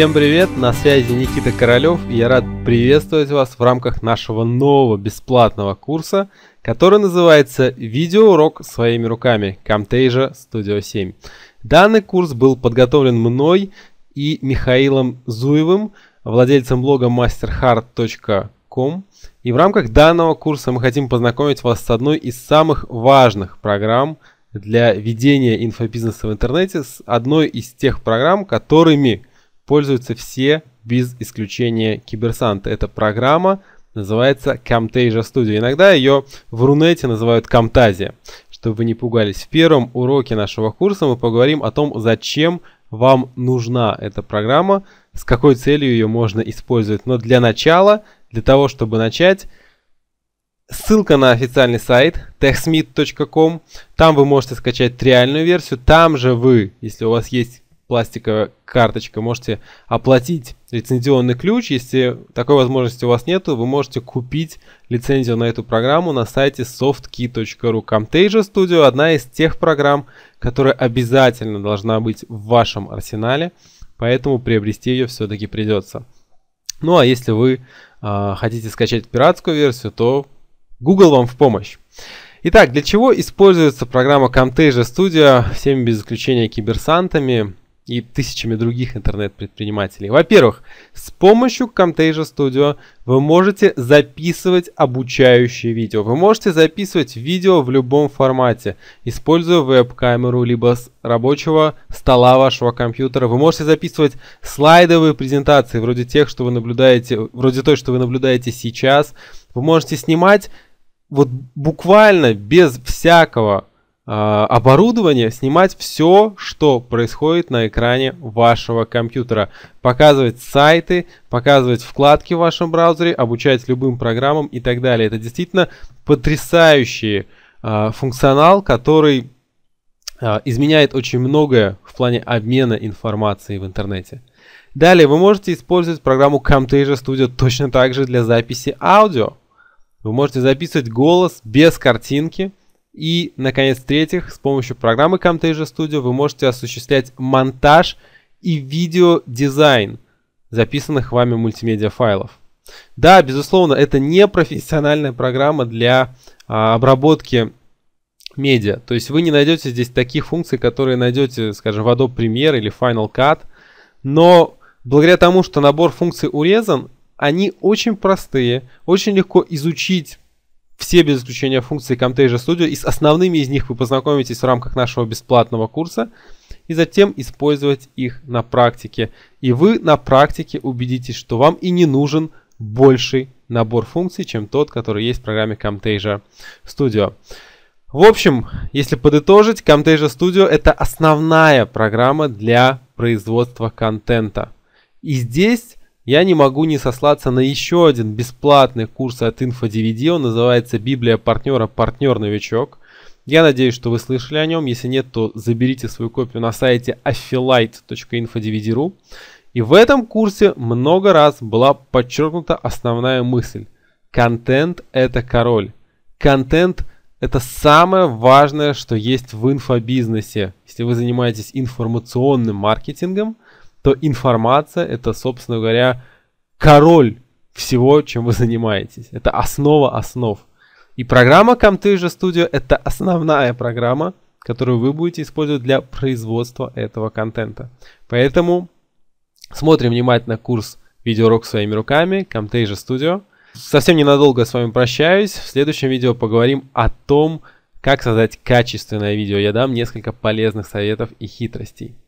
Всем привет, на связи Никита Королёв и я рад приветствовать вас в рамках нашего нового бесплатного курса, который называется «Видеоурок своими руками» Camtasia Studio 7. Данный курс был подготовлен мной и Михаилом Зуевым, владельцем блога masterhard.com. И в рамках данного курса мы хотим познакомить вас с одной из самых важных программ для ведения инфобизнеса в интернете, с одной из тех программ, которыми используются все без исключения киберсанты. Эта программа называется Camtasia Studio. Иногда ее в Рунете называют Camtasia. Чтобы вы не пугались, в первом уроке нашего курса мы поговорим о том, зачем вам нужна эта программа, с какой целью ее можно использовать. Но для начала, для того, чтобы начать, Ссылка на официальный сайт techsmith.com. Там вы можете скачать реальную версию. Там же вы, если у вас есть пластиковая карточка, можете оплатить лицензионный ключ. Если такой возможности у вас нет, вы можете купить лицензию на эту программу на сайте softkey.ru. Camtasia Studio одна из тех программ, которая обязательно должна быть в вашем арсенале, поэтому приобрести ее все-таки придется. Ну а если вы э, хотите скачать пиратскую версию, то Google вам в помощь. Итак, для чего используется программа Camtasia Studio всеми без исключения киберсантами? и тысячами других интернет-предпринимателей. Во-первых, с помощью Camtasia Studio вы можете записывать обучающие видео. Вы можете записывать видео в любом формате, используя веб-камеру, либо с рабочего стола вашего компьютера. Вы можете записывать слайдовые презентации, вроде тех, что вы наблюдаете, вроде той, что вы наблюдаете сейчас. Вы можете снимать вот буквально без всякого а, оборудование, снимать все, что происходит на экране вашего компьютера. Показывать сайты, показывать вкладки в вашем браузере, обучать любым программам и так далее. Это действительно потрясающий э, функционал, который э, изменяет очень многое в плане обмена информацией в интернете. Далее вы можете использовать программу Camtasia Studio точно так же для записи аудио. Вы можете записывать голос без картинки, и, наконец, в-третьих, с помощью программы Camtasia Studio вы можете осуществлять монтаж и видеодизайн записанных вами мультимедиа файлов. Да, безусловно, это не профессиональная программа для а, обработки медиа. То есть вы не найдете здесь таких функций, которые найдете, скажем, в Adobe Premiere или Final Cut. Но благодаря тому, что набор функций урезан, они очень простые, очень легко изучить все без исключения функции Camtasia Studio, и с основными из них вы познакомитесь в рамках нашего бесплатного курса, и затем использовать их на практике. И вы на практике убедитесь, что вам и не нужен больший набор функций, чем тот, который есть в программе Camtasia Studio. В общем, если подытожить, Camtasia Studio это основная программа для производства контента. И здесь я не могу не сослаться на еще один бесплатный курс от InfoDVD, он называется «Библия партнера. Партнер-новичок». Я надеюсь, что вы слышали о нем, если нет, то заберите свою копию на сайте affiliate.infodvd.ru. И в этом курсе много раз была подчеркнута основная мысль. Контент – это король. Контент – это самое важное, что есть в инфобизнесе. Если вы занимаетесь информационным маркетингом – то информация это, собственно говоря, король всего, чем вы занимаетесь. Это основа основ. И программа Camtasia Studio это основная программа, которую вы будете использовать для производства этого контента. Поэтому смотрим внимательно курс видеоурок своими руками Camtasia Studio. Совсем ненадолго с вами прощаюсь. В следующем видео поговорим о том, как создать качественное видео. Я дам несколько полезных советов и хитростей.